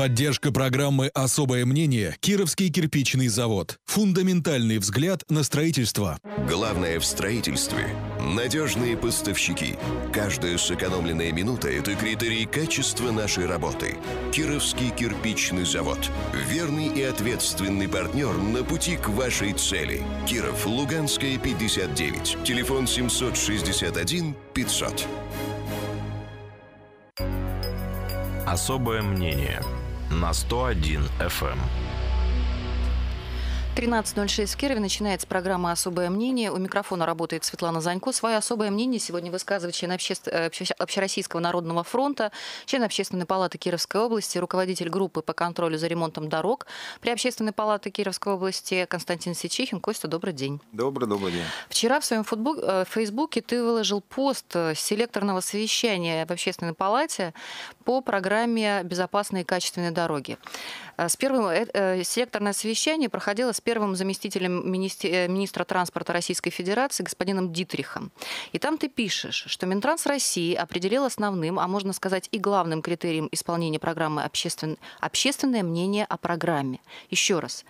Поддержка программы «Особое мнение» – Кировский кирпичный завод. Фундаментальный взгляд на строительство. Главное в строительстве – надежные поставщики. Каждая сэкономленная минута – это критерий качества нашей работы. Кировский кирпичный завод – верный и ответственный партнер на пути к вашей цели. Киров, Луганская, 59. Телефон 761 500. Особое мнение – на 101 FM. 13.06 в Кирове начинается программа «Особое мнение». У микрофона работает Светлана Занько. Свое особое мнение сегодня высказывает член обще... Э, Общероссийского народного фронта, член Общественной палаты Кировской области, руководитель группы по контролю за ремонтом дорог при Общественной палате Кировской области Константин Сичихин. Костя, добрый день. Добрый, добрый день. Вчера в своем футбол... в э, Фейсбуке ты выложил пост селекторного совещания в Общественной палате по программе «Безопасные и качественные дороги». Э, с первым, э, э, секторное совещание проходило с первым заместителем министи, министра транспорта Российской Федерации господином Дитрихом. И там ты пишешь, что Минтранс России определил основным, а можно сказать и главным критерием исполнения программы обществен, общественное мнение о программе. Еще раз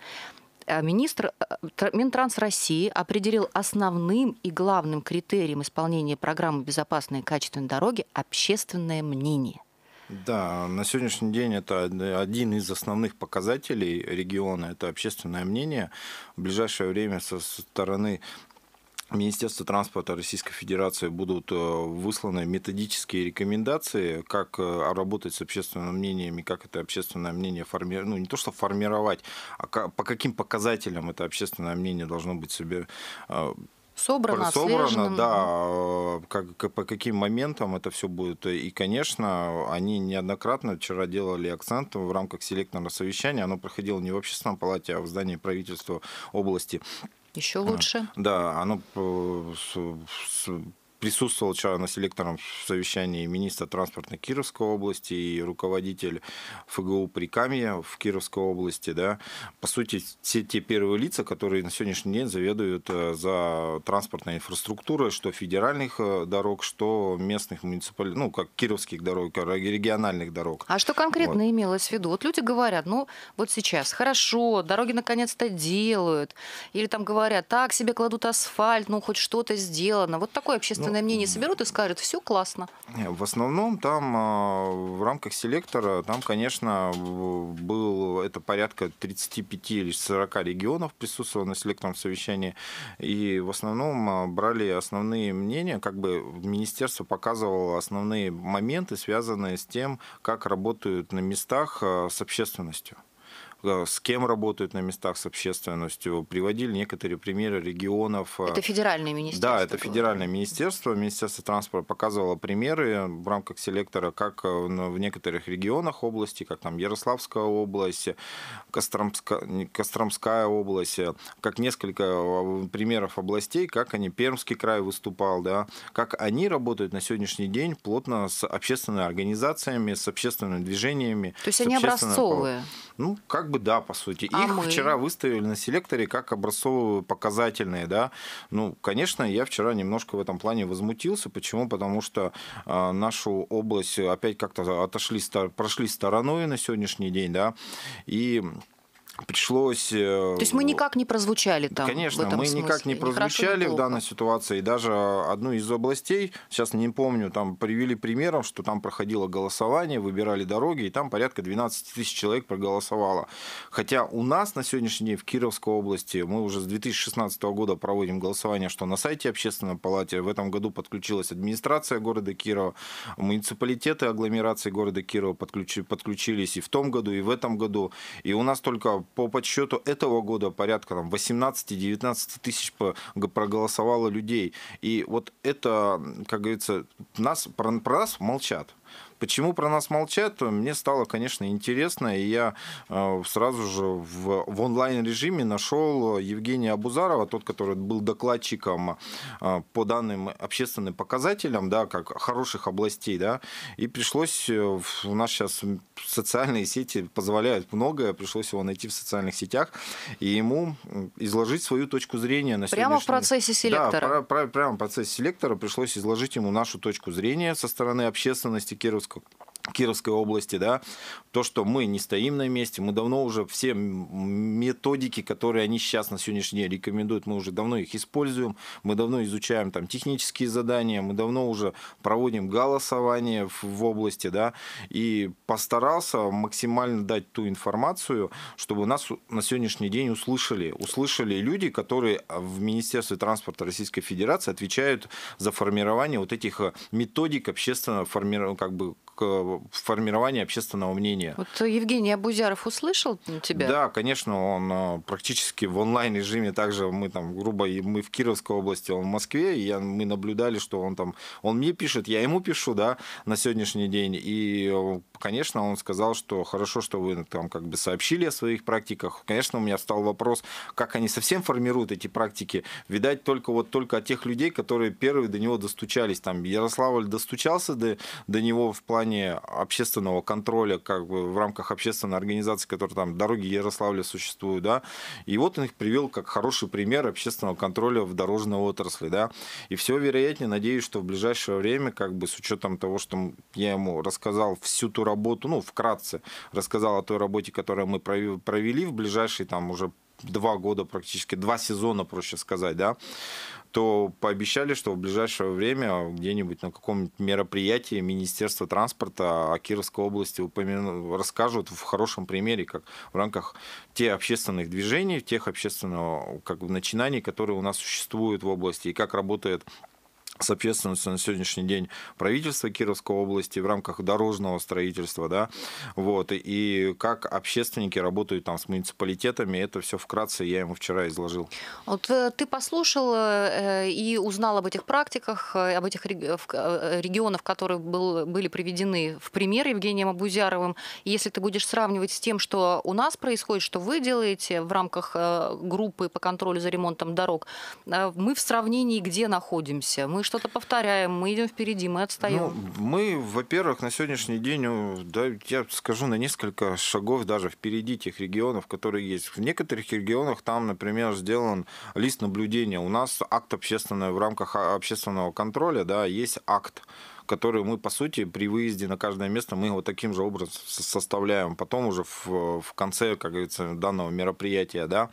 министр Минтранс России определил основным и главным критерием исполнения программы «Безопасные и качественные дороги» общественное мнение – да, на сегодняшний день это один из основных показателей региона, это общественное мнение. В ближайшее время со стороны Министерства транспорта Российской Федерации будут э, высланы методические рекомендации, как э, работать с общественным мнением и как это общественное мнение формировать, ну не то что формировать, а по каким показателям это общественное мнение должно быть себе э, собрано, собрано, да, а, как, по каким моментам это все будет. Э, и, конечно, они неоднократно вчера делали акцент в рамках селекторного совещания, оно проходило не в общественном палате, а в здании правительства области. Еще э, лучше. Да, оно э, присутствовал вчера на селекторном совещании министра транспорта Кировской области и руководитель ФГУ Прикамья в Кировской области. Да. По сути, все те первые лица, которые на сегодняшний день заведуют э, за транспортной инфраструктурой, что федеральных э, дорог, что местных муниципальных, ну, как кировских дорог, региональных дорог. А что конкретно вот. имелось в виду? Вот люди говорят, ну, вот сейчас хорошо, дороги наконец-то делают, или там говорят, так себе кладут асфальт, ну, хоть что-то сделано. Вот такое общественный общественное мнение соберут и скажут, все классно? В основном там а, в рамках селектора, там, конечно, был это порядка 35 или 40 регионов присутствовало на селекторном совещании. И в основном а, брали основные мнения, как бы министерство показывало основные моменты, связанные с тем, как работают на местах а, с общественностью. Э, с кем работают на местах с общественностью. Приводили некоторые примеры регионов. Э, это федеральное министерство? Да, это было. федеральное министерство. Министерство транспорта показывало примеры э, в рамках селектора, как в некоторых регионах области, как там Ярославская область, Костромская, Костромская область, как несколько примеров областей, как они, Пермский край выступал, да, как они работают на сегодняшний день плотно с общественными организациями, с общественными движениями. То есть они образцовые? Ну, как бы да, по сути. А Их мы? вчера выставили на селекторе как образцовые показательные, да. Ну, конечно, я вчера немножко в этом плане возмутился. Почему? Потому что э, нашу область опять как-то отошли, прошли стороной на сегодняшний день, да. И пришлось... Э, То есть мы никак не прозвучали там? Конечно, мы смысле. никак не прозвучали в данной ситуации. И даже а, одну из областей, сейчас не помню, там привели примером, что там проходило голосование, выбирали дороги, и там порядка 12 тысяч человек проголосовало. Хотя у нас на сегодняшний день в Кировской области, мы уже с 2016 года проводим голосование, что на сайте общественной палаты в этом году подключилась администрация города Кирова, муниципалитеты агломерации города Кирова подключи, подключились и в том году, и в этом году. И у нас только по подсчету этого года порядка 18-19 тысяч проголосовало людей. И вот это, как говорится, нас, про, про нас молчат. Почему про нас молчат? Мне стало, конечно, интересно, и я э, сразу же в, в онлайн-режиме нашел Евгения Абузарова, тот, который был докладчиком э, по данным общественным показателям, да, как хороших областей, да, и пришлось, э, у нас сейчас социальные сети позволяют многое, пришлось его найти в социальных сетях и ему изложить свою точку зрения на Прямо в процессе селектора? Да, про, про, прямо в процессе селектора пришлось изложить ему нашу точку зрения со стороны общественности Кировской. Okay. Кировской области, да, то, что мы не стоим на месте, мы давно уже все методики, которые они сейчас на сегодняшний день рекомендуют, мы уже давно их используем, мы давно изучаем там технические задания, мы давно уже проводим голосование в, в области, да, и постарался максимально дать ту информацию, чтобы нас на сегодняшний день услышали, услышали люди, которые а, в Министерстве транспорта Российской Федерации отвечают за формирование вот этих э, методик общественного формирования, как бы формирования общественного мнения. Вот Евгений Абузяров услышал тебя? Да, конечно, он э, практически в онлайн-режиме также мы там, грубо, мы в Кировской области, он в Москве, и я, мы наблюдали, что он там, он мне пишет, я ему пишу, да, на сегодняшний день, и, э, конечно, он сказал, что хорошо, что вы там как бы сообщили о своих практиках. Конечно, у меня встал вопрос, как они совсем формируют эти практики. Видать, только вот только от тех людей, которые первые до него достучались. Там Ярославль достучался до, до него в плане общественного контроля, как бы в рамках общественной организации, которая там дороги Ярославля существуют, да, и вот он их привел как хороший пример общественного контроля в дорожной отрасли, да, и все вероятнее, надеюсь, что в ближайшее время, как бы с учетом того, что я ему рассказал всю ту работу, ну, вкратце рассказал о той работе, которую мы провели в ближайшие там уже два года практически, два сезона, проще сказать, да, то пообещали, что в ближайшее время где-нибудь на каком-нибудь мероприятии Министерства транспорта Кировской области упомяну, расскажут в хорошем примере, как в рамках тех общественных движений, тех общественного как бы, начинаний, которые у нас существуют в области, и как работает с общественностью на сегодняшний день правительство Кировской области в рамках дорожного строительства, да, вот, и как общественники работают там с муниципалитетами, это все вкратце я ему вчера изложил. Вот э, ты послушал э, и узнал об этих практиках, э, об этих регионах, которые был, были приведены в пример Евгением Абузяровым, если ты будешь сравнивать с тем, что у нас происходит, что вы делаете в рамках группы по контролю за ремонтом дорог, мы в сравнении где находимся? Мы что-то повторяем, мы идем впереди, мы отстаем. Ну, мы, во-первых, на сегодняшний день, ну, да, я скажу, на несколько шагов даже впереди тех регионов, которые есть. В некоторых регионах там, например, сделан лист наблюдения. У нас акт общественного в рамках а, общественного контроля, да, есть акт которые мы, по сути, при выезде на каждое место, мы его таким же образом составляем. Потом уже в, в конце, как говорится, данного мероприятия, да.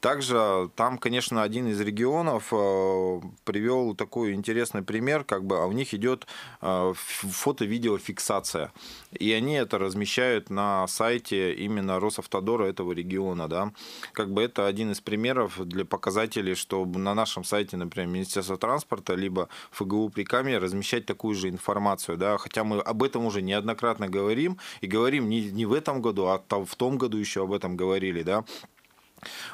Также там, конечно, один из регионов э, привел такой интересный пример, как бы, а у них идет э, фото-видеофиксация. И они это размещают на сайте именно Росавтодора этого региона, да. Как бы это один из примеров для показателей, чтобы на нашем сайте, например, Министерства транспорта, либо ФГУ при Каме размещать такую же информацию, да, хотя мы об этом уже неоднократно говорим, и говорим не, не в этом году, а там в том году еще об этом говорили, да,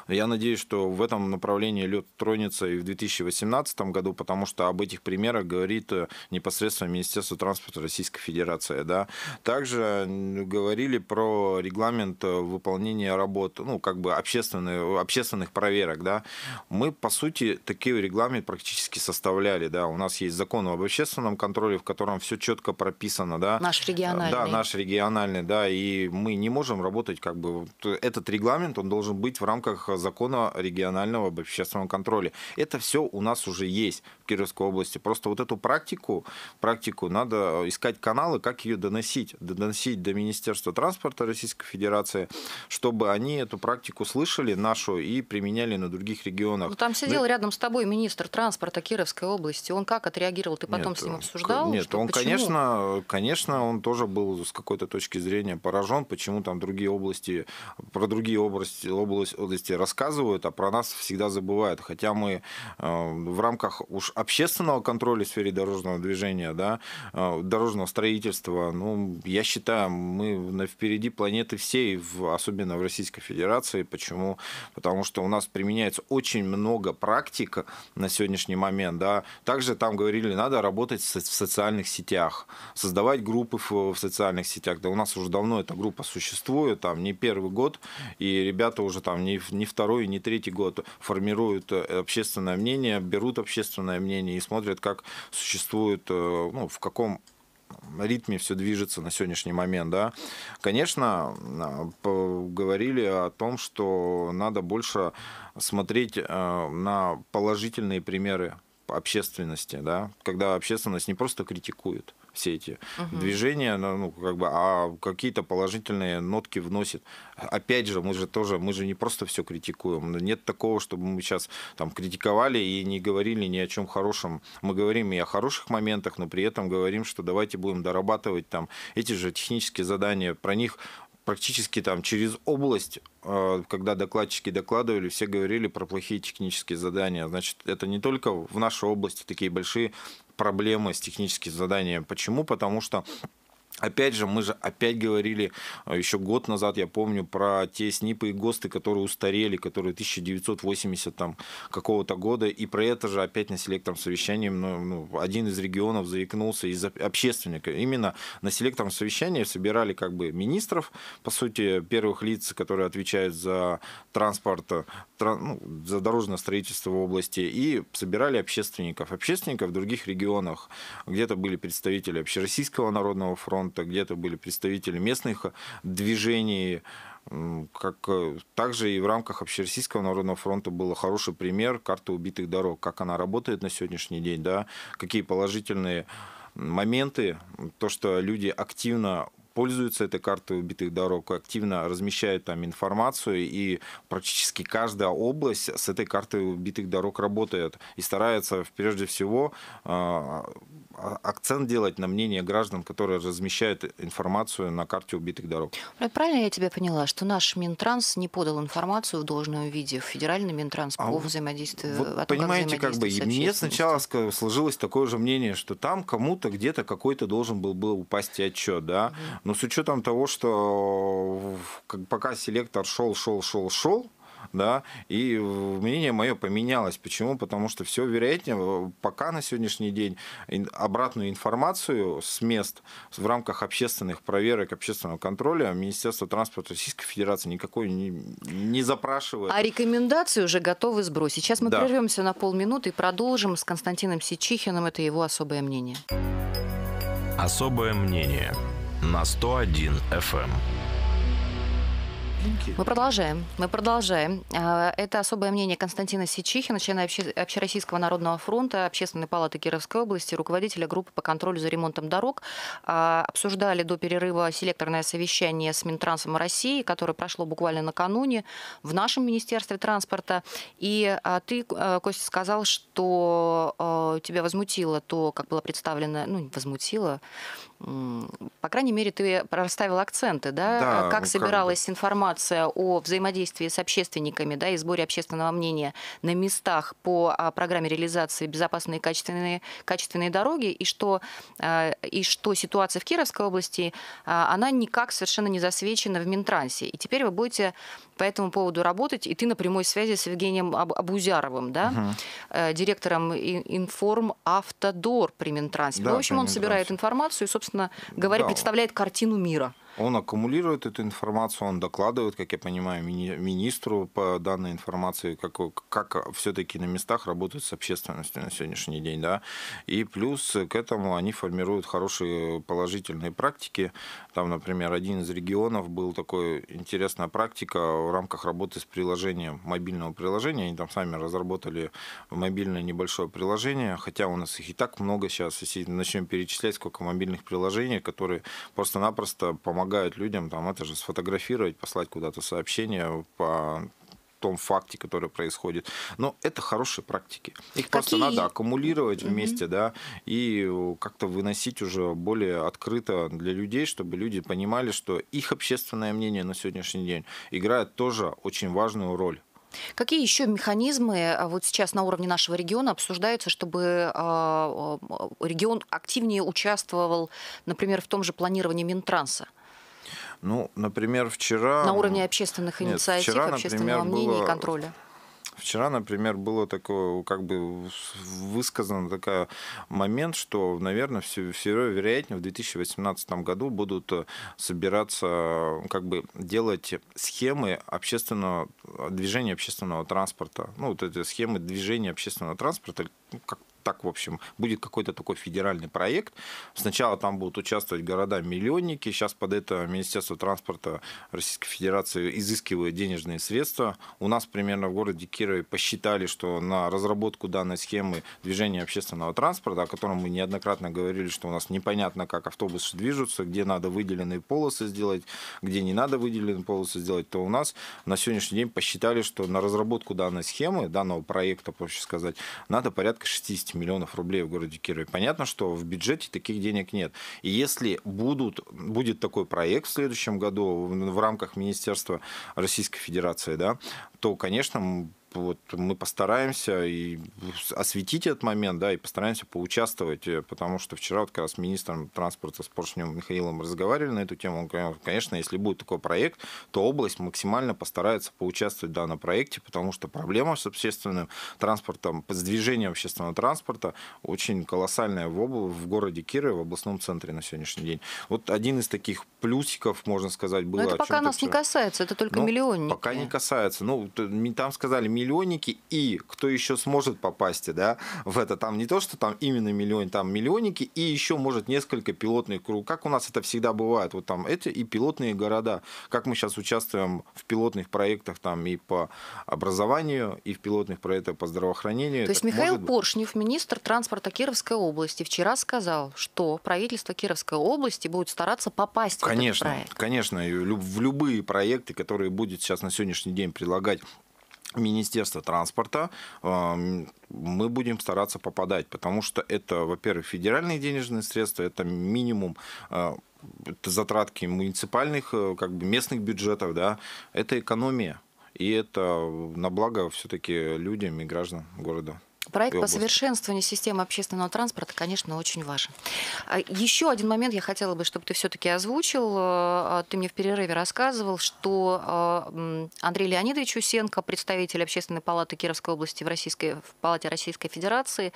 я надеюсь, что в этом направлении лед тронется и в 2018 году, потому что об этих примерах говорит э, непосредственно Министерство транспорта Российской Федерации. Да. Также говорили про регламент э, выполнения работ, ну, как бы общественных, общественных проверок. Да. Мы, по сути, такие регламент практически составляли. Да. У нас есть закон об общественном контроле, в котором все четко прописано. Да. Наш региональный. Да, наш региональный, да, и мы не можем работать как бы... Этот регламент, он должен быть в рамках рамках э, закона регионального об общественном контроле. Это все у нас уже есть в Кировской области. Просто вот эту практику, практику надо э, искать каналы, как ее доносить. Доносить до Министерства транспорта Российской Федерации, чтобы они эту практику слышали нашу и применяли на других регионах. Ну, там ну сидел Мы... рядом с тобой министр транспорта Кировской области. Он как отреагировал? Ты потом нет, с ним обсуждал? Нет, что, он, почему? конечно, конечно, он тоже был с какой-то точки зрения поражен, почему там другие области, про другие области, область, молодости рассказывают, а про нас всегда забывают. Хотя мы э, в рамках уж общественного контроля в сфере дорожного движения, да, э, дорожного строительства, ну, я считаю, мы впереди планеты всей, особенно в Российской Федерации. Почему? Потому что у нас применяется очень много практик на сегодняшний момент. Да. Также там говорили, надо работать в социальных сетях, создавать группы в социальных сетях. Да у нас уже давно эта группа существует, там не первый год, и ребята уже там не не второй, не третий год формируют э, общественное мнение, берут общественное мнение и смотрят, как существует, э, ну, в каком ритме все движется на сегодняшний момент, да. Конечно, а, говорили о том, что надо больше смотреть э, на положительные примеры общественности, да, когда общественность не просто критикует, все эти угу. движения, ну, как бы, а какие-то положительные нотки вносит. Опять же, мы же тоже, мы же не просто все критикуем. Ну, нет такого, чтобы мы сейчас там критиковали и не говорили ни о чем хорошем. Мы говорим и о хороших моментах, но при этом говорим, что давайте будем дорабатывать там эти же технические задания. Про них практически там через область, э, когда докладчики докладывали, все говорили про плохие технические задания. Значит, это не только в нашей области такие большие проблемы с техническим заданием. Почему? Потому что Опять же, мы же опять говорили э, еще год назад, я помню, про те СНИПы и ГОСТы, которые устарели, которые 1980 там, какого-то года, и про это же опять на селекторном совещании ну, ну один из регионов заикнулся из общественника. Именно на селекторном совещании собирали как бы министров, по сути, первых лиц, которые отвечают за транспорт, тран, ну, за дорожное строительство в области, и собирали общественников. Общественников в других регионах, где-то были представители Общероссийского народного фронта, там-то где-то были представители местных движений, как э, также и в рамках Общероссийского народного фронта был хороший пример карты убитых дорог, как она работает на сегодняшний день, да, какие положительные моменты, то, что люди активно пользуются этой картой убитых дорог, активно размещают там информацию, и практически каждая область с этой картой убитых дорог работает и старается прежде всего а, а, акцент делать на мнение граждан, которые размещают информацию на карте убитых дорог. Правильно я тебя поняла, что наш Минтранс не подал информацию в должном виде в федеральный Минтранс а по взаимодействию? Вот понимаете, как, как бы, мне сначала сложилось такое же мнение, что там кому-то где-то какой-то должен был, был упасть отчет, да, mm-hmm. но с учетом того, что пока селектор шел, шел, шел, шел, да, и мнение мое поменялось. Почему? Потому что все вероятнее, э, пока на сегодняшний день обратную информацию с мест в рамках общественных проверок, общественного контроля Министерство транспорта Российской Федерации никакой не, не запрашивает. А рекомендации уже готовы сбросить. Сейчас мы да. прервемся на полминуты и продолжим с Константином Сичихиным. Это его особое мнение. Особое мнение на 101 FM. Мы продолжаем. Мы продолжаем. А, это особое мнение Константина Сечихина, члена Общероссийского народного фронта, Общественной палаты Кировской области, руководителя группы по контролю за ремонтом дорог. А, обсуждали до перерыва селекторное совещание с Минтрансом России, которое прошло буквально накануне в нашем Министерстве транспорта. И а, ты, Костя, сказал, что тебя возмутило то, как было представлено, ну, не возмутило, по крайней мере, ты расставил акценты, да, да как ну, собиралась как информация о взаимодействии с общественниками, да, и сборе общественного мнения на местах по а, программе реализации безопасные качественные, качественные дороги, и что, а, и что ситуация в Кировской области, а, она никак совершенно не засвечена в Минтрансе. И теперь вы будете по этому поводу работать, и ты на прямой связи с Евгением Абузяровым, да, угу. директором информ Автодор при Минтрансе. Да, ну, в общем, он собирает информацию и, собственно, собственно говоря, да. представляет картину мира. Он аккумулирует эту информацию, он докладывает, как я понимаю, мини- министру по данной информации, как, как все-таки на местах работают с общественностью на сегодняшний день. Да? И плюс к этому они формируют хорошие положительные практики. Там, например, один из регионов был такой интересная практика в рамках работы с приложением, мобильного приложения. Они там сами разработали мобильное небольшое приложение, хотя у нас их и так много сейчас. Если начнем перечислять, сколько мобильных приложений, которые просто-напросто помогают помогают людям там это же сфотографировать, послать куда-то сообщение по том факте, который происходит. Но это хорошие практики. Их Какие? просто надо аккумулировать угу. вместе, да, и как-то выносить уже более открыто для людей, чтобы люди понимали, что их общественное мнение на сегодняшний день играет тоже очень важную роль. Какие еще механизмы а, вот сейчас на уровне нашего региона обсуждаются, чтобы а, а, регион активнее участвовал, например, в том же планировании Минтранса? Ну, например, вчера... На уровне общественных инициатив, нет, вчера, общественного например, мнения было... и контроля. Вчера, например, было такое, как бы высказан такой момент, что, наверное, все, все вероятнее в 2018 году будут э, собираться, как бы делать схемы общественного движения общественного транспорта. Ну, вот эти схемы движения общественного транспорта, ну, как так, в общем, будет какой-то такой федеральный проект. Сначала там будут участвовать города-миллионники. Сейчас под это Министерство транспорта Российской Федерации изыскивает денежные средства. У нас примерно в городе Кирове посчитали, что на разработку данной схемы движения общественного транспорта, о котором мы неоднократно говорили, что у нас непонятно, как автобусы движутся, где надо выделенные полосы сделать, где не надо выделенные полосы сделать, то у нас на сегодняшний день посчитали, что на разработку данной схемы, данного проекта, проще сказать, надо порядка 60 миллионов рублей в городе Кирове. Понятно, что в бюджете таких денег нет. И если будут, будет такой проект в следующем году в рамках Министерства Российской Федерации, да, то, конечно, вот мы постараемся и осветить этот момент, да, и постараемся поучаствовать, э, потому что вчера вот как раз с министром транспорта с Поршневым Михаилом разговаривали на эту тему. Он конечно, если будет такой проект, то область максимально постарается поучаствовать в данном проекте, потому что проблема с общественным транспортом, с движением общественного транспорта очень колоссальная в, обл- в городе Кирове, в областном центре на сегодняшний день. Вот один из таких плюсиков, можно сказать, было... Но это пока нас вчера. не касается, это только ну, миллионники. Пока не касается. Ну, там сказали миллионники и кто еще сможет попасть да, в это. Там не то, что там именно миллион, там миллионники и еще, может, несколько пилотных круг. Как у нас это всегда бывает. Вот там эти и пилотные города. Как мы сейчас участвуем в пилотных проектах там и по образованию, и в пилотных проектах по здравоохранению. То есть Михаил Поршнев, министр транспорта Кировской области, вчера сказал, что правительство Кировской области будет стараться попасть конечно, в этот проект. Конечно, конечно. В любые проекты, которые будет сейчас на сегодняшний день предлагать Министерства транспорта мы будем стараться попадать, потому что это, во-первых, федеральные денежные средства, это минимум а, это затратки муниципальных, э, как бы местных бюджетов, да, это экономия. И это на благо все-таки людям и гражданам города. Проект по совершенствованию системы общественного транспорта, конечно, очень важен. А Еще один момент я хотела бы, чтобы ты все-таки озвучил. А, ты мне в перерыве рассказывал, что а, Андрей Леонидович Усенко, представитель Общественной палаты Кировской области в, Российской, в Палате Российской Федерации,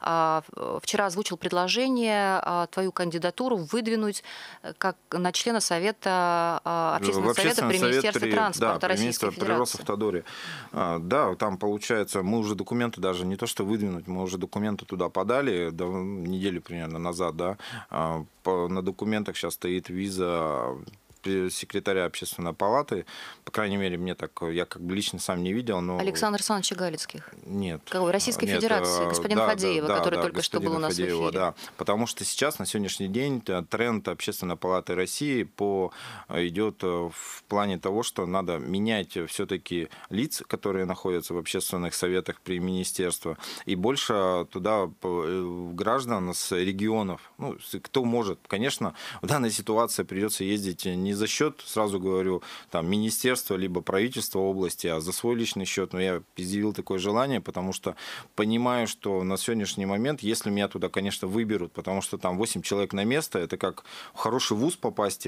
вчера озвучил предложение твою кандидатуру выдвинуть э, как на члена Совета Общественного Совета при Министерстве при, транспорта да, Российской при Федерации. При Да, там получается, мы уже документы даже не то что что выдвинуть. Мы уже документы туда подали, да, неделю примерно назад, да. А, по, на документах сейчас стоит виза секретаря общественной палаты. По крайней мере, мне так, я как бы лично сам не видел. Но... Александр Александровича Галицких? Нет. Кого? Российской нет, э, Федерации, господин да, Фадеева, да, который да, только что был у нас Фадеева, в эфире. Да, потому что сейчас, на сегодняшний день, тренд общественной палаты России по, э, идет э, в плане того, что надо менять все-таки лиц, которые находятся в общественных советах при министерстве, и больше туда граждан с регионов, ну, кто может. Конечно, в данной ситуации придется ездить не за счет, сразу говорю, там, министерства, либо правительства области, а за свой личный счет. Но я изъявил такое желание, потому что понимаю, что на сегодняшний момент, если меня туда, конечно, выберут, потому что там 8 человек на место, это как в хороший вуз попасть,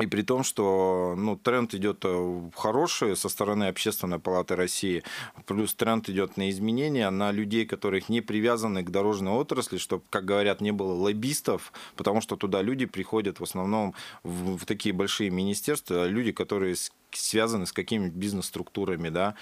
и при том, что ну, тренд идет э, хороший со стороны Общественной палаты России, плюс тренд идет на изменения, на людей, которых не привязаны к дорожной отрасли, чтобы, как говорят, не было лоббистов, потому что туда люди приходят в основном в, в такие большие министерства, люди, которые связаны с какими нибудь бизнес-структурами. Да?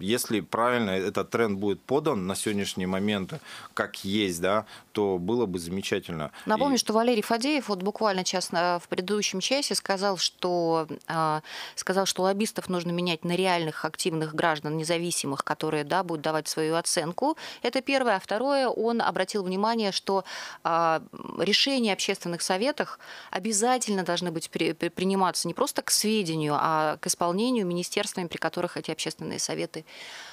Если правильно этот тренд будет подан на сегодняшний момент, как есть, да, то было бы замечательно. Напомню, И... что Валерий Фадеев вот буквально час в предыдущем часе сказал, что, а, сказал, что лоббистов нужно менять на реальных активных граждан, независимых, которые да, будут давать свою оценку. Это первое. А второе, он обратил внимание, что а, решения общественных советах обязательно должны быть приниматься не просто к сведению, а а, к исполнению министерствами, при которых эти общественные советы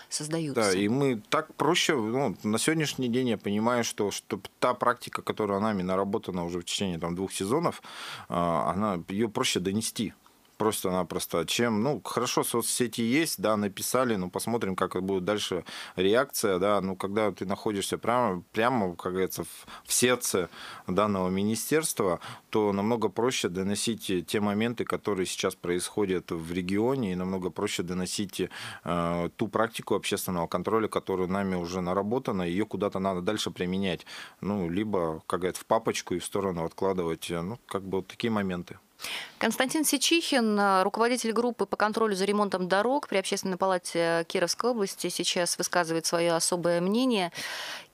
создаются. Да, и мы так проще, ну, на сегодняшний день я понимаю, что, что та практика, которая нами наработана уже в течение там, двух сезонов, а, она, ее проще донести Просто-напросто. А чем, ну, хорошо, соцсети есть, да, написали, ну, посмотрим, как будет дальше реакция, да, ну, когда ты находишься прямо, прямо как говорится, в, сердце данного министерства, то намного проще доносить э, те моменты, которые сейчас происходят в регионе, и намного проще доносить э, ту практику общественного контроля, которая нами уже наработана, ее куда-то надо дальше применять, ну, либо, как говорят, в папочку и в сторону откладывать, ну, как бы вот такие моменты. Константин Сечихин, э, руководитель группы по контролю за ремонтом дорог при Общественной палате э, Кировской области, сейчас высказывает свое особое мнение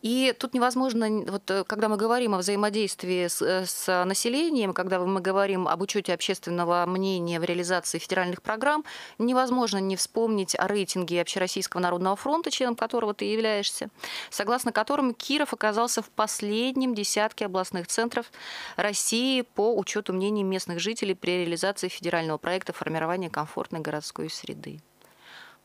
и тут невозможно, вот э, когда мы говорим о взаимодействии с, э, с э, населением, когда мы говорим об учете общественного мнения в реализации федеральных программ, невозможно не вспомнить о рейтинге Общероссийского народного фронта, членом которого ты являешься, согласно которому Киров оказался в последнем десятке областных центров России по учету мнений местных жителей при реализации федерального проекта формирования комфортной городской среды.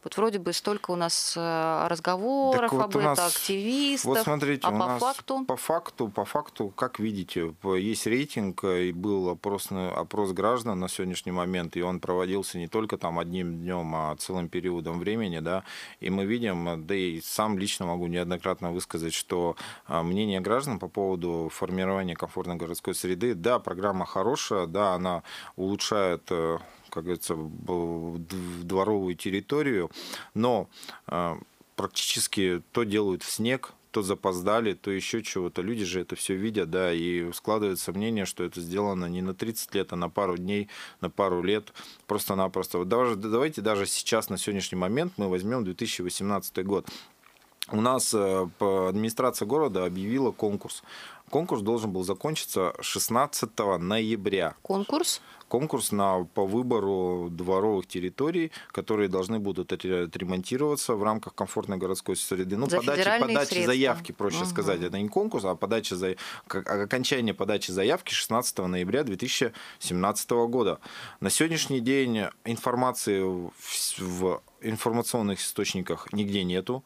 Вот вроде бы столько у нас э, разговоров так вот об этом, нас, активистов, вот смотрите, а по нас факту? По факту, по факту, как видите, есть рейтинг, э, и был опрос, опрос граждан на сегодняшний момент, и он проводился не только там одним днем, а целым периодом времени, да, и мы видим, э, да и сам лично могу неоднократно высказать, что мнение граждан по поводу формирования комфортной городской среды, да, программа хорошая, да, она улучшает как говорится, дворовую территорию, но а, практически то делают в снег, то запоздали, то еще чего-то. Люди же это все видят, да, и складывается мнение, что это сделано не на 30 лет, а на пару дней, на пару лет, просто-напросто. Вот даже, давайте даже сейчас, на сегодняшний момент, мы возьмем 2018 год. У нас э, администрация города объявила конкурс Конкурс должен был закончиться 16 ноября. Конкурс? Конкурс на, по выбору дворовых территорий, которые должны будут отремонтироваться в рамках комфортной городской среды. Ну, За подачи, подачи заявки, проще угу. сказать. Это не конкурс, а подача, а, окончание подачи заявки 16 ноября 2017 года. На сегодняшний день информации в информационных источниках нигде нету.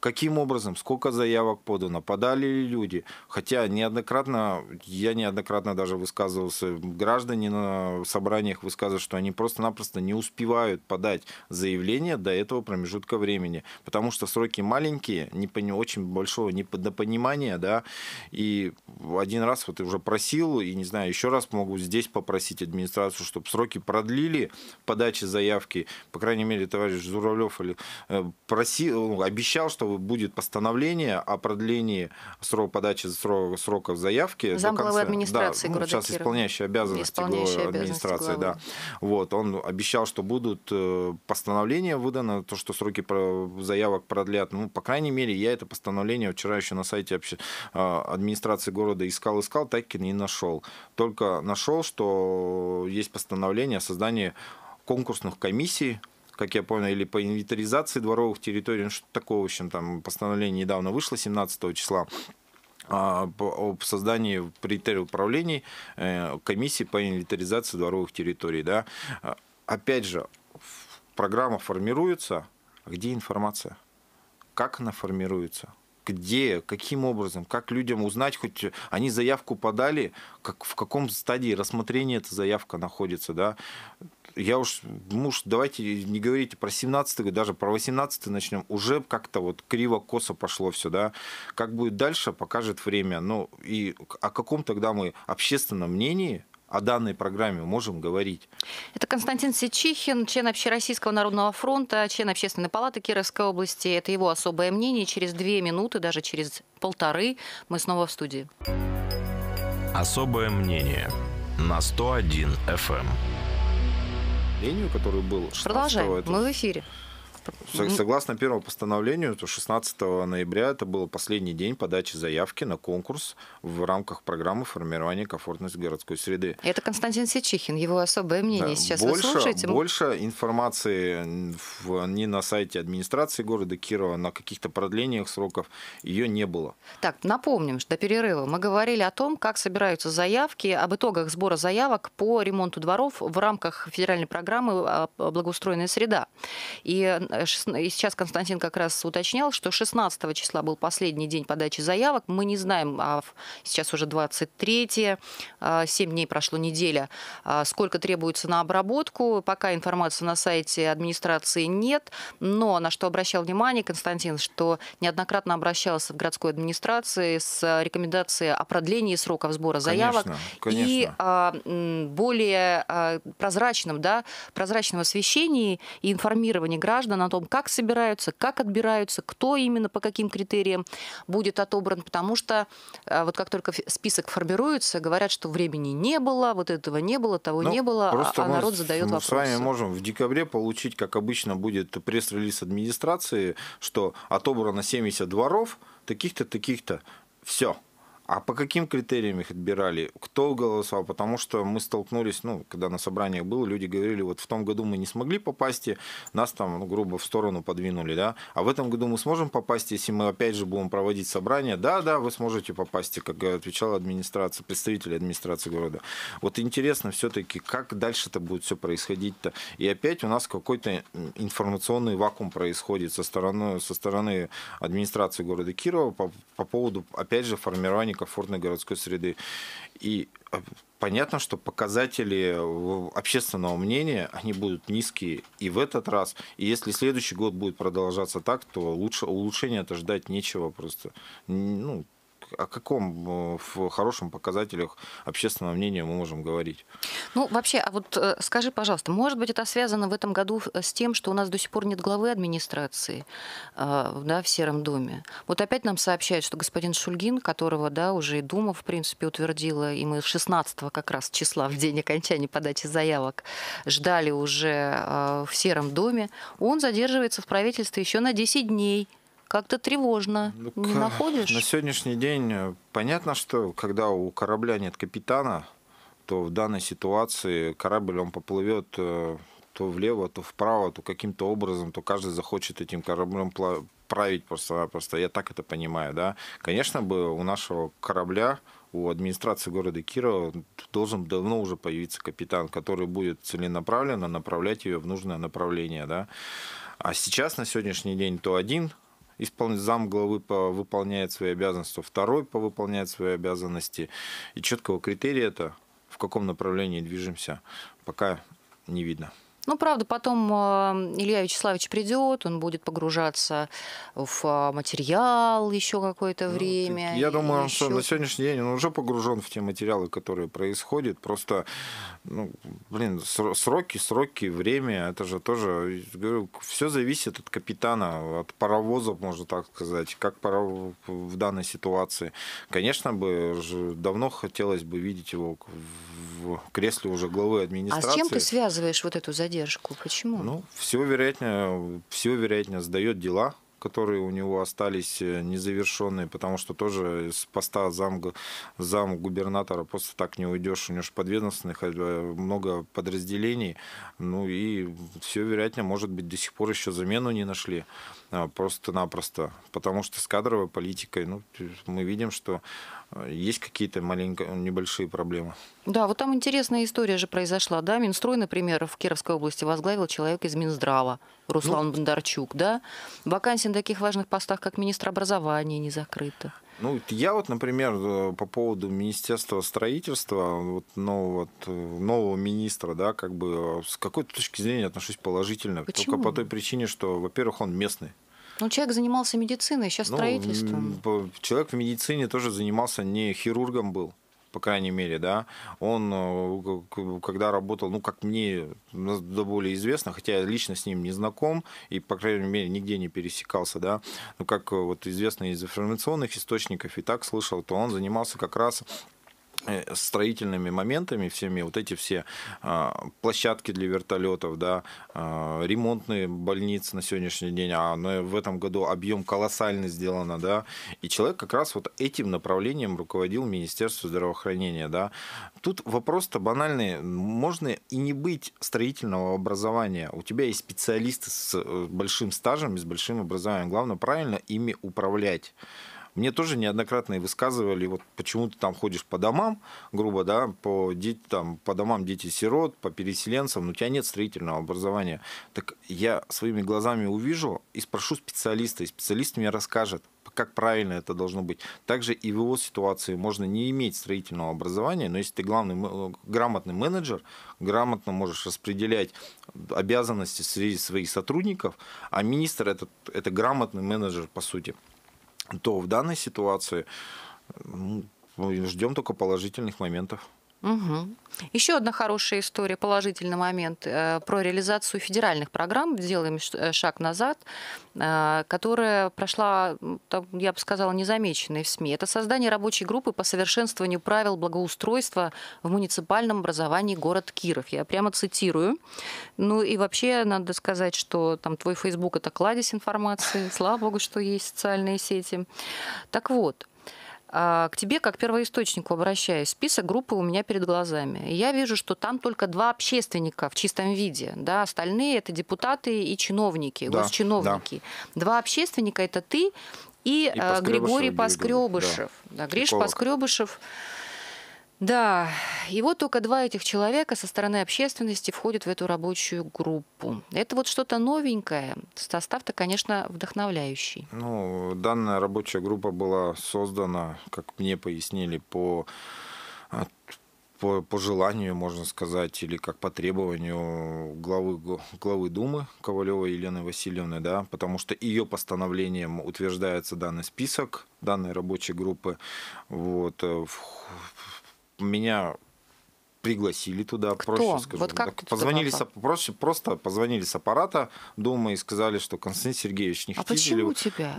Каким образом, сколько заявок подано, подали ли люди. Хотя неоднократно, я неоднократно даже высказывался, граждане на собраниях высказывают, что они просто-напросто не успевают подать заявление до этого промежутка времени. Потому что сроки маленькие, не, очень большого недопонимания, да, и один раз вот уже просил, и не знаю, еще раз могу здесь попросить администрацию, чтобы сроки продлили подачи заявки. По крайней мере, товарищ Журавлев или э, просил, э, обещал, что будет постановление о продлении срока подачи срока, сроков заявки. Зам главы администрации да, ну, города Сейчас Кирова. исполняющий обязанности исполняющий главы администрации, главы. да. Вот, он обещал, что будут э, постановления выданы, то, что сроки заявок продлят. Ну, по крайней мере, я это постановление вчера еще на сайте обще... администрации города искал, искал, так и не нашел. Только нашел, что есть постановление о создании конкурсных комиссий как я понял, или по инвентаризации дворовых территорий, ну, что такое, в общем, там постановление недавно вышло 17 числа а, об создании при управлений э, комиссии по инвентаризации дворовых территорий. Да? А, опять же, программа формируется, где информация? Как она формируется? где, каким образом, как людям узнать, хоть они заявку подали, как, в каком стадии рассмотрения эта заявка находится, да, я уж, муж, давайте не говорите про 17-й, даже про 18-й начнем. Уже как-то вот криво-косо пошло все, да. Как будет дальше, покажет время. Ну, и о каком тогда мы общественном мнении о данной программе можем говорить. Это Константин Сечихин, член Общероссийского народного фронта, член Общественной палаты Кировской области. Это его особое мнение. Через две минуты, даже через полторы, мы снова в студии. Особое мнение на 101 FM линию, который был Продолжаем. Мы в эфире. Ну. Согласно первому постановлению, то 16 ноября это был последний день подачи заявки на конкурс в рамках программы формирования комфортности городской среды. Это Константин Сечихин, его особое мнение да. сейчас больше, вы слушаете. Больше информации в, ни на сайте администрации города Кирова, на каких-то продлениях сроков ее не было. Так, напомним, что до перерыва мы говорили о том, как собираются заявки, об итогах сбора заявок по ремонту дворов в рамках федеральной программы «А, «Благоустроенная среда». И э, Э, и сейчас Константин как раз уточнял, что 16 числа был последний день подачи заявок. Мы не знаем, а сейчас уже 23 7 а, дней прошло неделя, а, сколько требуется на обработку. Пока информации на сайте администрации нет, но на что обращал внимание Константин, что неоднократно обращался в городской администрации с рекомендацией о продлении сроков сбора заявок конечно, конечно. А, и более прозрачном, да, прозрачном освещении и информировании граждан о том, как собираются, как отбираются, кто именно по каким критериям будет отобран, потому что э, вот как только список формируется, говорят, что времени не было, вот этого не было, того ну, не было, а, а народ задает вопрос с вами можем в декабре получить, как обычно, будет пресс-релиз администрации, что отобрано 70 дворов, таких-то, таких-то. Все. А по каким критериям их отбирали? Кто голосовал? Потому что мы столкнулись, ну, когда на собраниях было, люди говорили, вот в том году мы не смогли попасть, и нас там, ну, грубо, в сторону подвинули, да, а в этом году мы сможем попасть, если мы опять же будем проводить собрание, да, да, вы сможете попасть, как отвечала администрация, представители администрации города. Вот интересно все-таки, как дальше это будет все происходить-то? И опять у нас какой-то информационный вакуум происходит со стороны, со стороны администрации города Кирова по, по поводу, опять же, формирования комфортной городской среды. И а, понятно, что показатели общественного мнения, они будут низкие и в этот раз. И если следующий год будет продолжаться так, то лучше, улучшения это ждать нечего просто. Ну, о каком э, в хорошем показателях общественного мнения мы можем говорить? Ну, вообще, а вот э, скажи, пожалуйста, может быть, это связано в этом году э, с тем, что у нас до сих пор нет главы администрации да, в Сером доме? Вот опять нам сообщают, что господин Шульгин, которого, да, уже и Дума, в принципе, утвердила, и мы 16 как раз числа, в день окончания подачи заявок, ждали уже в Сером доме, он задерживается в правительстве еще на 10 дней. Как-то тревожно, ну, не к... находишь? На сегодняшний день э, понятно, что когда у корабля нет капитана, то в данной ситуации корабль он поплывет э, то влево, то вправо, то каким-то образом, то каждый захочет этим кораблем править просто-напросто. Я так это понимаю, да. Конечно бы у нашего корабля, у администрации города Кирова должен давно уже появиться капитан, который будет целенаправленно направлять ее в нужное направление, да. А сейчас, на сегодняшний день, то один исполняет, зам главы по, выполняет свои обязанности, второй по выполняет свои обязанности. И четкого критерия это, в каком направлении движемся, пока не видно. Ну, правда, потом э, Илья Вячеславович придет, он будет погружаться в э, материал еще какое-то ну, время. Я думаю, еще... что на сегодняшний день он уже погружен в те материалы, которые происходят. Просто, ну, блин, сроки, сроки, время, это же тоже, говорю, все зависит от капитана, от паровоза, можно так сказать, как паровоз в данной ситуации. Конечно бы, давно хотелось бы видеть его в кресле уже главы администрации. А с чем ты связываешь вот эту задержку? Почему? Ну, все вероятнее, все вероятнее сдает дела, которые у него остались э, незавершенные, потому что тоже с поста зам, зам губернатора просто так не уйдешь. У него же подведомственных много подразделений. Ну и все, вероятнее, может быть, до сих пор еще замену не нашли. А, просто-напросто. Потому что с кадровой политикой ну, мы видим, что Э, есть какие-то маленько небольшие проблемы. Да, вот там интересная история же произошла, да? Минстрой, например, в Кировской области возглавил человек из Минздрава, Руслан ну, Бондарчук, да? Вакансии на таких важных постах, как министр образования, не закрыты. Ну, я вот, например, э, по поводу Министерства строительства, вот нового, э, нового министра, да, как бы с какой-то точки зрения отношусь положительно. Почему? Только по той причине, что, во-первых, он местный. Ну, человек занимался медициной, сейчас ну, строительством. Человек в медицине тоже занимался, не хирургом был по крайней мере, да, он, э, когда работал, ну, как мне ну, до более известно, хотя я лично с ним не знаком и, по крайней мере, нигде не пересекался, да, ну, как э, вот известно из информационных источников и так слышал, то он занимался как раз Э, строительными моментами всеми, вот эти все а, площадки для вертолетов, да, а, ремонтные больницы на сегодняшний день, а но в этом году объем колоссальный сделано, да, и человек как раз вот этим направлением руководил Министерство здравоохранения, да. Тут вопрос-то банальный, можно и не быть строительного образования, у тебя есть специалисты с э, большим стажем и с большим образованием, главное правильно ими управлять мне тоже неоднократно и высказывали, вот почему ты там ходишь по домам, грубо, да, по, там, по домам дети сирот по переселенцам, но у тебя нет строительного образования. Так я своими глазами увижу и спрошу специалиста, и специалист мне расскажет, как правильно это должно быть. Также и в его ситуации можно не иметь строительного образования, но если ты главный, грамотный менеджер, грамотно можешь распределять обязанности среди своих сотрудников, а министр этот это грамотный менеджер, по сути то в данной ситуации ну, ждем только положительных моментов. Угу. Еще одна хорошая история, положительный момент э, про реализацию федеральных программ «Сделаем э, шаг назад», э, которая прошла, так, я бы сказала, незамеченной в СМИ. Это создание рабочей группы по совершенствованию правил благоустройства в муниципальном образовании город Киров. Я прямо цитирую. Ну и вообще, надо сказать, что там твой Facebook – это кладезь информации. Слава богу, что есть социальные сети. Так вот, а, к тебе как первоисточнику обращаюсь. Список группы у меня перед глазами. И я вижу, что там только два общественника в чистом виде. Да? Остальные это депутаты и чиновники, да, госчиновники. Да. Два общественника это ты и, и а, Григорий Поскребышев. Да. Да, Гриш Психолог. Поскребышев. Да, и вот только два этих человека со стороны общественности входят в эту рабочую группу. Это вот что-то новенькое. Состав-то, конечно, вдохновляющий. Ну, данная рабочая группа была создана, как мне пояснили, по а, по, по желанию, можно сказать, или как по требованию главы, главы Думы Ковалевой Елены Васильевны, да, потому что ее постановлением утверждается данный список данной рабочей группы. Вот, э, меня пригласили туда, Кто? проще скажу. Вот как так, позвонили с, проще, просто позвонили с аппарата дома и сказали, что Константин Сергеевич, не а хотите почему ли... тебя?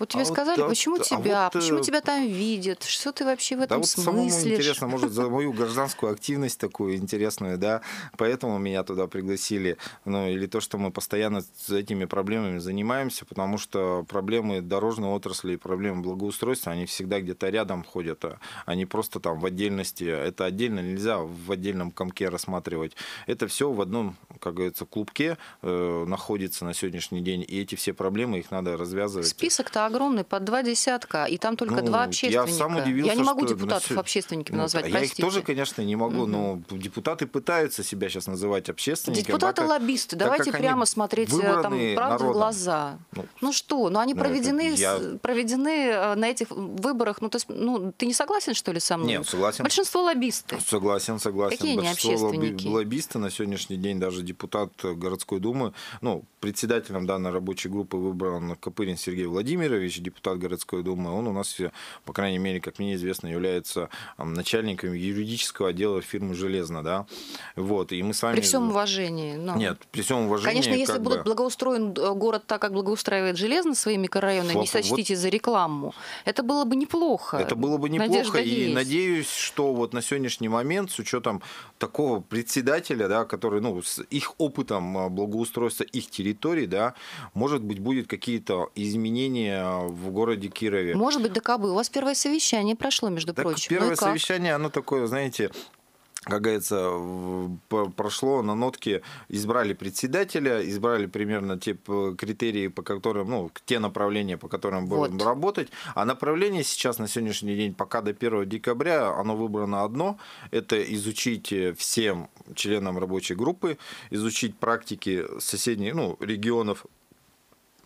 Вот а тебе а сказали, вот, почему а, тебя, а вот, почему э, тебя там видят, что ты вообще в этом да вот Самому интересно, может, за мою гражданскую активность такую интересную, да, поэтому меня туда пригласили. Ну, или то, что мы постоянно с этими проблемами занимаемся, потому что проблемы дорожной отрасли и проблемы благоустройства, они всегда где-то рядом ходят, а они просто там в отдельности. Это отдельно нельзя в отдельном комке рассматривать. Это все в одном, как говорится, клубке э, находится на сегодняшний день, и эти все проблемы, их надо развязывать. Список-то огромный, под два десятка, и там только ну, два общественника. Я сам удивился, Я не могу депутатов все... общественниками ну, назвать, а Я простите. их тоже, конечно, не могу, но депутаты пытаются себя сейчас называть общественниками. Депутаты-лоббисты, давайте прямо смотреть э, там правду народом. в глаза. Ну, ну что, ну они ну, проведены, я... проведены э, на этих выборах, ну то есть, ну ты не согласен, что ли, со мной? Нет, согласен. Большинство лоббистов. Согласен, согласен. Какие Большинство они общественники? лоббисты на сегодняшний день, даже депутат городской думы, ну, председателем данной рабочей группы выбран Копырин Сергей Владимирович, Петрович, депутат городской думы, он у нас, по крайней мере, как мне известно, является начальником юридического отдела фирмы «Железно». Да? Вот, и мы с вами. При всем уважении. Но... Нет, при всем уважении... Конечно, если бы... будет благоустроен э, город так, как благоустраивает «Железно» свои микрорайоны, Флаг... не сочтите вот... за рекламу, это было бы неплохо. Это было бы неплохо, Надежда и есть. надеюсь, что вот на сегодняшний момент, с учетом такого председателя, да, который, ну, с их опытом а, благоустройства их территорий, да, может быть, будет какие-то изменения а, в городе Кирове. Может быть, до кабы. У вас первое совещание прошло, между так прочим. Первое ну совещание, оно такое, знаете, как говорится, прошло на нотке, избрали председателя, избрали примерно те критерии, по которым, ну, те направления, по которым будем вот. работать. А направление сейчас на сегодняшний день, пока до 1 декабря, оно выбрано одно. Это изучить э, всем членам рабочей группы, изучить практики соседних ну, регионов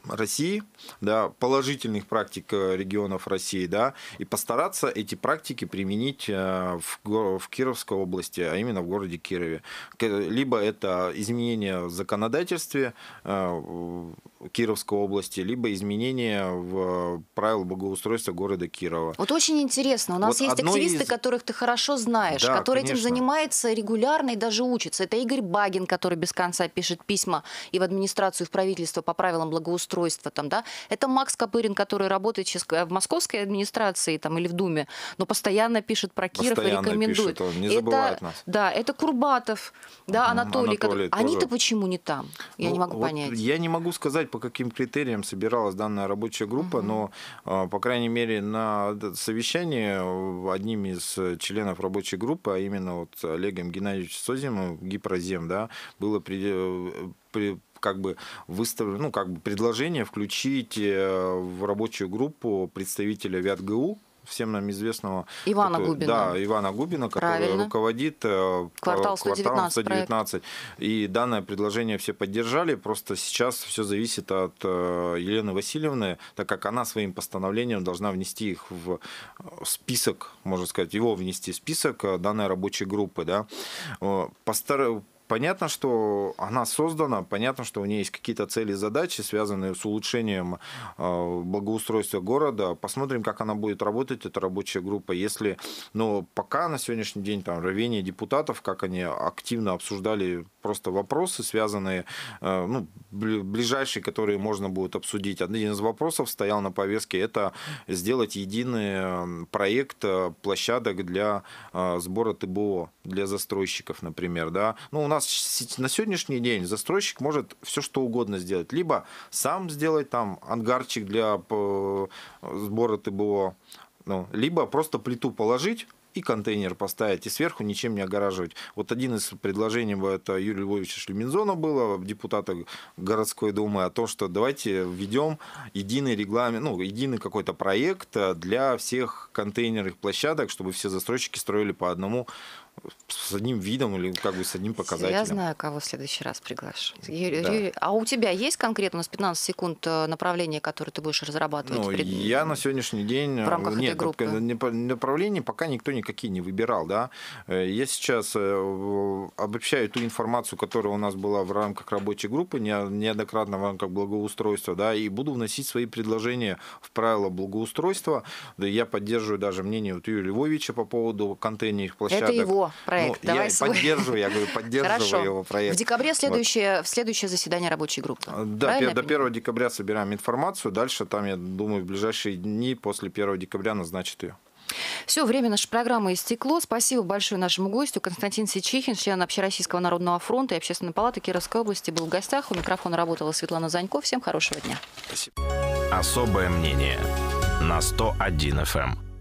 России, да, положительных практик э, регионов России, да, и постараться эти практики применить э, в, в Кировской области, а именно в городе Кирове. Либо это изменение в законодательстве, э, Кировской области, либо изменения в э, правила благоустройства города Кирова. Вот очень интересно. У нас вот есть активисты, из... которых ты хорошо знаешь, да, которые конечно. этим занимаются регулярно и даже учатся. Это Игорь Багин, который без конца пишет письма и в администрацию, и в правительство по правилам благоустройства. Там, да? Это Макс Копырин, который работает сейчас э, в московской администрации там, или в Думе, но постоянно пишет про Киров постоянно и рекомендует. Пишет он, не это, нас. Да, это Курбатов, да, Анатолий. Анатолий который... Они-то почему не там? Я ну, не могу вот понять. Я не могу сказать, по каким критериям собиралась данная рабочая группа, угу. но, а, по крайней мере, на совещании э, одним из э, членов рабочей группы, а именно вот Олегом Геннадьевичем Созимом, Гипрозем, да, было при, э, при, как бы выставлено, ну, как бы предложение включить в рабочую группу представителя ВятГУ, всем нам известного... Ивана который, Губина. Да, Ивана Губина, который Правильно. руководит э, квартал 119. Э, кварталом 119 и данное предложение все поддержали, просто сейчас все зависит от э, Елены Васильевны, так как она своим постановлением должна внести их в список, можно сказать, его внести в список данной рабочей группы. Да. Понятно, что она создана, понятно, что у нее есть какие-то цели и задачи, связанные с улучшением э, благоустройства города. Посмотрим, как она будет работать, эта рабочая группа. Если, но ну, пока на сегодняшний день там рвение депутатов, как они активно обсуждали просто вопросы, связанные, э, ну, ближайшие, которые можно будет обсудить. Один из вопросов стоял на повестке, это сделать единый э, проект площадок для сбора ТБО для застройщиков, например. Да? Ну, у нас нас на сегодняшний день застройщик может все что угодно сделать. Либо сам сделать там ангарчик для э, сбора ТБО, ну, либо просто плиту положить, и контейнер поставить, и сверху ничем не огораживать. Вот один из предложений это Юрия Львовича Шлемензона было, депутата городской думы, о том, что давайте введем единый регламент, ну, единый какой-то проект э, для всех контейнерных площадок, чтобы все застройщики строили по одному с одним видом или как бы с одним показателем. Я знаю, кого в следующий раз приглашу. Юрий, да. Юрий, а у тебя есть конкретно у нас 15 секунд э, направление, которое ты будешь разрабатывать? Ну, пред... Я на сегодняшний день... В рамках э, нет, этой ну, группы? Направление пока никто никакие не выбирал. Да? Э, я сейчас обобщаю ту информацию, которая у нас была в рамках рабочей группы, неоднократно в рамках благоустройства, да, и буду вносить свои предложения в правила благоустройства. я поддерживаю даже мнение вот Юрия Львовича по поводу контейнерных площадок. Это его проект. Ну, Давай я свой. поддерживаю, я говорю, поддерживаю Хорошо. его проект. В декабре следующее, вот. следующее заседание рабочей группы. Да, Правильно до 1 декабря собираем информацию. Дальше там, я думаю, в ближайшие дни после 1 декабря назначат ее. Все, время нашей программы истекло. Спасибо большое нашему гостю. Константин Сичихин, член Общероссийского народного фронта и Общественной палаты Кировской области, был в гостях. У микрофона работала Светлана Занько. Всем хорошего дня. Спасибо. Особое мнение на 101 FM.